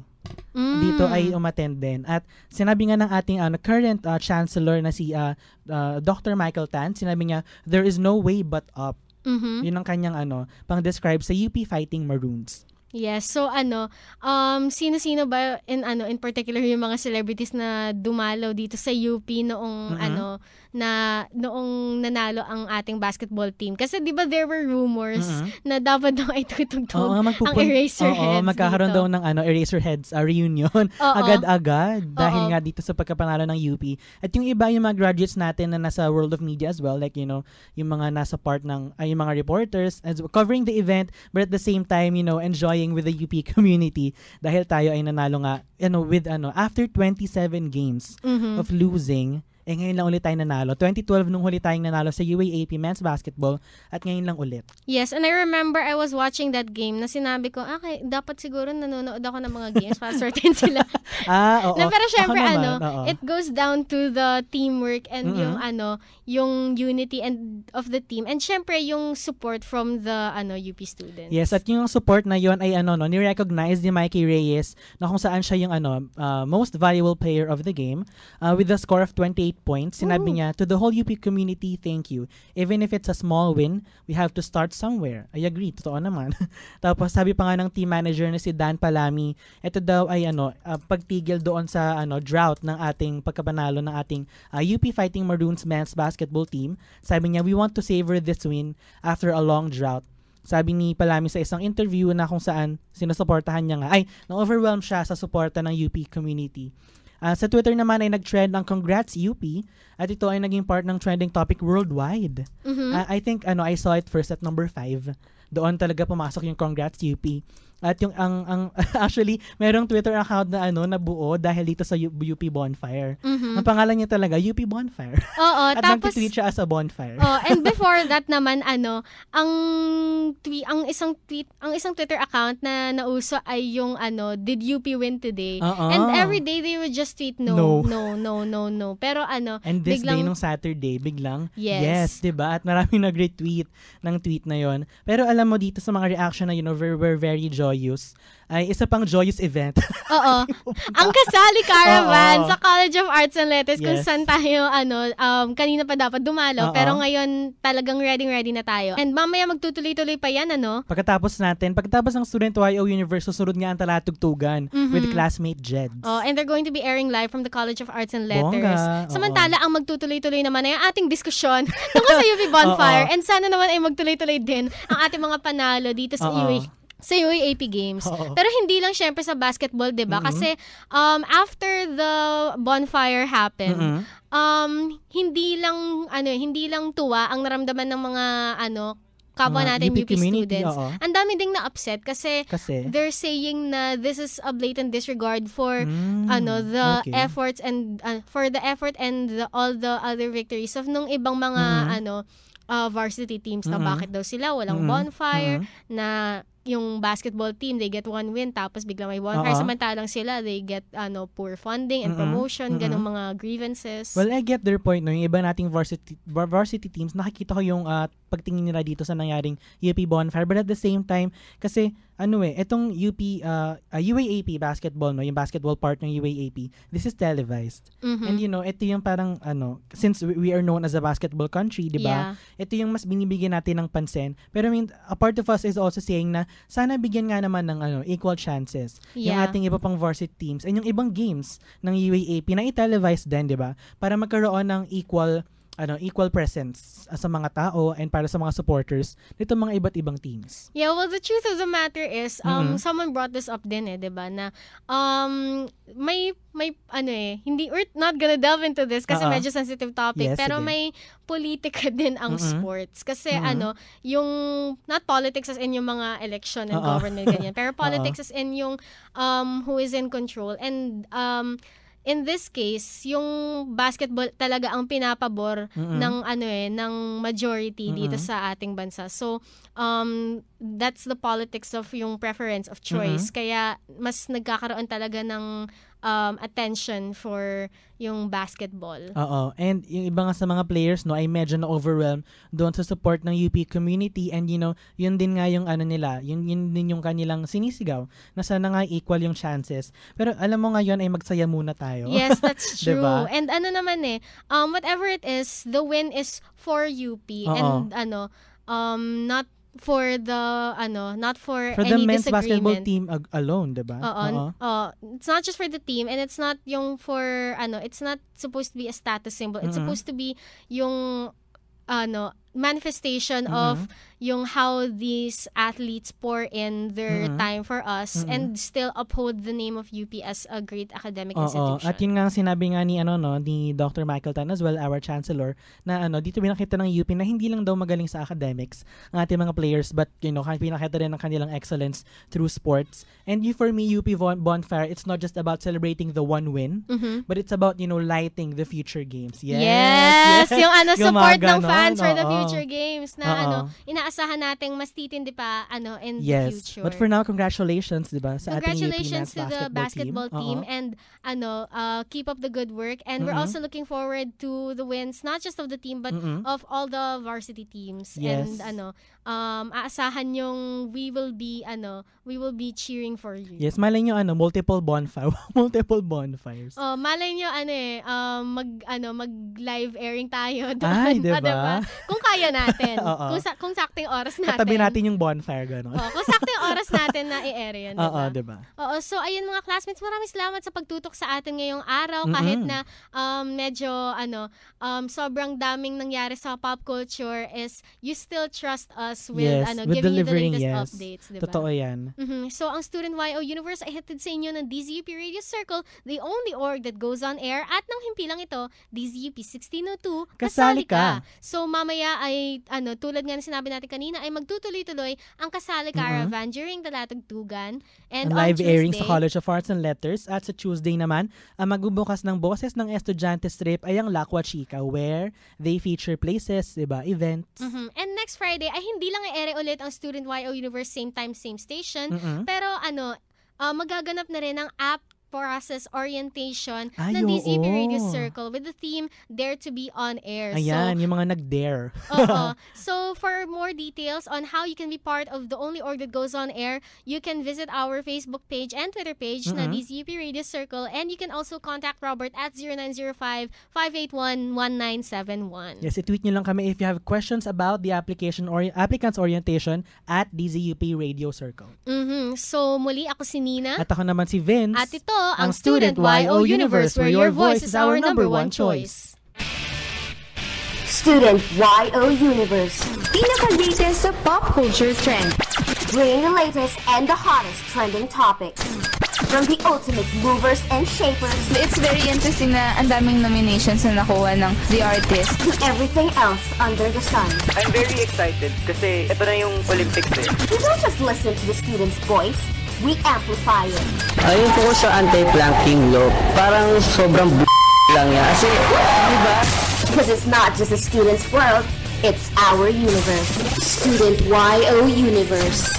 Mm. Dito ay umattend din. At sinabi nga ng ating ano, current uh, chancellor na si uh, uh, Dr. Michael Tan, sinabi niya, there is no way but up. Mm-hmm. Yun ang kanyang ano, pang-describe sa UP Fighting Maroons. Yes, so ano, um, sino-sino ba in ano in particular yung mga celebrities na dumalaw dito sa UP noong mm-hmm. ano na noong nanalo ang ating basketball team. Kasi 'di ba there were rumors uh-huh. na dapat daw ay tutugtog oo, magpupun- ang eraser oo, heads. Oo, magkakaroon dito. daw ng ano eraser heads uh, reunion oo, agad-agad dahil oo. nga dito sa pagkapanalo ng UP. At yung iba yung mga graduates natin na nasa world of media as well like you know yung mga nasa part ng ay, ah, yung mga reporters as covering the event but at the same time you know enjoying with the UP community dahil tayo ay nanalo nga you know with ano after 27 games mm-hmm. of losing eh ngayon lang ulit tayong nanalo. 2012 nung huli tayong nanalo sa UAAP Men's Basketball at ngayon lang ulit. Yes, and I remember I was watching that game na sinabi ko, okay, ah, dapat siguro nanonood ako ng mga games para certain sila. ah, oo. Na, pero syempre, naman, ano, oo. it goes down to the teamwork and mm-hmm. yung ano, yung unity and of the team. And syempre, yung support from the ano UP students. Yes, at yung support na yon ay ano, no, ni-recognize ni Mikey Reyes na kung saan siya yung ano, uh, most valuable player of the game uh, with a score of 28 point, sinabi niya, to the whole UP community, thank you. Even if it's a small win, we have to start somewhere. I agree, totoo naman. Tapos sabi pa nga ng team manager na si Dan Palami, ito daw ay ano, uh, pagtigil doon sa ano drought ng ating pagkapanalo ng ating uh, ah, UP Fighting Maroons men's basketball team. Sabi niya, we want to savor this win after a long drought sabi ni Palami sa isang interview na kung saan sinusuportahan niya nga, ay, na-overwhelm siya sa suporta ng UP community. Uh, sa Twitter naman ay nag-trend ang Congrats UP at ito ay naging part ng trending topic worldwide. Mm-hmm. Uh, I think ano I saw it first at number 5. Doon talaga pumasok yung Congrats UP. At yung ang ang actually merong Twitter account na ano nabuo dahil dito sa UP Bonfire. Mm-hmm. Ang pangalan niya talaga UP Bonfire. Oo, At tapos tweet siya as a bonfire. Oh, and before that naman ano, ang tweet ang isang tweet, ang isang Twitter account na nauso ay yung ano, did UP win today? Uh-oh. And every day they would just tweet no, no, no, no, no. no. Pero ano, And this biglang, day nung Saturday, biglang yes, yes 'di ba? At maraming nag-retweet ng tweet na 'yon. Pero alam mo dito sa mga reaction na you know, we're, we're very joyous Joyous ay isa pang Joyous event. Oo. Ang Kasali Caravan Uh-oh. sa College of Arts and Letters yes. kung saan tayo ano um kanina pa dapat dumalo Uh-oh. pero ngayon talagang ready ready na tayo. And mamaya magtutuloy-tuloy pa yan ano. Pagkatapos natin, pagkatapos ng Student YO Universe susunod nga ang talatugtugan mm-hmm. with classmate Jed. Oh, and they're going to be airing live from the College of Arts and Letters. Bongga. Samantala Uh-oh. ang magtutuloy-tuloy naman ay ang ating diskusyon tungkol sa UP Bonfire Uh-oh. and sana naman ay magtuloy-tuloy din ang ating mga panalo dito sa UP sa UAAP Games. Oo. Pero hindi lang syempre sa basketball, 'di ba? Mm-hmm. Kasi um after the bonfire happened, mm-hmm. um hindi lang ano, hindi lang tuwa ang naramdaman ng mga ano kapwa natin UP, UP students. Oo. Ang dami ding na-upset kasi, kasi they're saying na this is a blatant disregard for mm, ano the okay. efforts and uh, for the effort and the, all the other victories of nung ibang mga mm-hmm. ano uh, varsity teams mm-hmm. na bakit daw sila walang mm-hmm. bonfire mm-hmm. na yung basketball team, they get one win tapos bigla may one Uh-huh. Samantalang sila, they get ano poor funding and mm-hmm. promotion, mm-hmm. ganong mga grievances. Well, I get their point. No? Yung iba nating varsity, varsity teams, nakikita ko yung uh, pagtingin nila dito sa nangyaring UP bonfire. But at the same time, kasi ano eh, itong UP, uh, UAAP uh, basketball, no, yung basketball part ng UAAP, this is televised. Mm-hmm. And you know, ito yung parang ano, since we are known as a basketball country, di ba? Yeah. Ito yung mas binibigyan natin ng pansin. Pero I mean, a part of us is also saying na sana bigyan nga naman ng ano, equal chances yeah. yung ating iba pang varsity teams and yung ibang games ng UAAP na i televise din, di ba? Para magkaroon ng equal ano, equal presence sa mga tao and para sa mga supporters nito mga iba't ibang teams. Yeah, well the truth of the matter is um mm-hmm. someone brought this up din eh, 'di ba? Na um may may ano eh, hindi we're not gonna delve into this kasi uh-huh. medyo sensitive topic, yes, pero may politika din ang mm-hmm. sports kasi mm-hmm. ano, yung not politics as in yung mga election and uh-huh. government ganyan, pero uh-uh. politics uh-huh. as in yung um who is in control and um in this case, yung basketball talaga ang pinapabor mm-hmm. ng ano eh, ng majority mm-hmm. dito sa ating bansa. So, um that's the politics of yung preference of mm-hmm. choice. Mm-hmm. Kaya mas nagkakaroon talaga ng um, attention for yung basketball. Oo. And yung iba nga sa mga players, no, ay medyo na-overwhelm doon sa support ng UP community. And you know, yun din nga yung ano nila, yun, yun din yung kanilang sinisigaw na sana nga equal yung chances. Pero alam mo ngayon ay magsaya muna tayo. Yes, that's true. diba? And ano naman eh, um, whatever it is, the win is for UP. Oo. And ano, um, not for the ano not for, for any the men's basketball team ag- alone diba oo uh-huh. Uh-uh. uh, it's not just for the team and it's not yung for ano it's not supposed to be a status symbol it's uh-huh. supposed to be yung ano manifestation mm-hmm. of yung how these athletes pour in their mm-hmm. time for us mm-hmm. and still uphold the name of UP as a great academic Oo, institution. At yun nga sinabi nga ni ano no ni Dr. Michael Tan as well our chancellor na ano dito binakita ng UP na hindi lang daw magaling sa academics ang ating mga players but you know pinakita rin ang kanilang excellence through sports. And you for me UP Bonfire it's not just about celebrating the one win mm-hmm. but it's about you know lighting the future games. Yes. Yes, yes. yung ano support mga, ng fans no? for the future future games na Uh-oh. ano, inaasahan nating mas titindi pa ano in yes. the future. But for now, congratulations, 'di ba, sa congratulations ating Congratulations to the basketball team, team and ano, uh, keep up the good work and mm-hmm. we're also looking forward to the wins not just of the team but mm-hmm. of all the varsity teams yes. and ano, um aasahan yung we will be ano, we will be cheering for you. Yes, malay nyo ano, multiple bonfire, multiple bonfires. Oh, malay nyo ano eh, um, mag ano, mag live airing tayo doon. Ay, diba? diba? Kung kaya kaya natin. kung, sa, kung sakto yung oras natin. Katabi natin yung bonfire, gano'n. Oo, kung sakto yung oras natin na i-air yun. Oo, di ba? Oo, so ayun mga classmates, maraming salamat sa pagtutok sa atin ngayong araw kahit mm-hmm. na um, medyo ano, um, sobrang daming nangyari sa pop culture is you still trust us with yes, ano, with giving you the latest yes. updates, di ba? Totoo yan. Mm-hmm. So ang Student YO Universe ay hatid sa inyo ng DZUP Radio Circle, the only org that goes on air at ng himpilang ito, DZUP 1602, kasali ka. So mamaya ay, ano, tulad nga ng sinabi natin kanina, ay magtutuloy-tuloy ang Kasali mm-hmm. Caravan mm-hmm. during the Latagdugan. And ang live Tuesday, airing sa College of Arts and Letters at sa Tuesday naman, ang magbubukas ng boses ng estudyante strip ay ang Lakwa Chica where they feature places, diba, events. Mm-hmm. And next Friday ay hindi lang i-ere ulit ang Student YO Universe same time, same station. Mm-hmm. Pero ano, uh, magaganap na rin ang app process orientation Ay, ng DCB oo. Radio Circle with the theme Dare to be on air. Ayan, so, yung mga nag-dare. oo. So, for more details on how you can be part of the only org that goes on air, you can visit our Facebook page and Twitter page mm-hmm. na DCB Radio Circle and you can also contact Robert at 0905-581-1971. Yes, i-tweet nyo lang kami if you have questions about the application or applicant's orientation at DZUP Radio Circle. Mm-hmm. So, muli ako si Nina. At ako naman si Vince. At ito ang Student YO Universe where your voice is our number one choice. Student YO Universe. Pinaka-latest sa pop culture trend. Bringing the latest and the hottest trending topics. From the ultimate movers and shapers. It's very interesting na ang daming nominations na nakuha ng The Artist. To everything else under the sun. I'm very excited kasi ito na yung Olympics eh. You don't just listen to the students' voice. We amplify it. Ayun po sa anti-planking loop, parang sobrang b*** lang yan. Kasi, di ba? Because it's not just a student's world, it's our universe. Student YO Universe.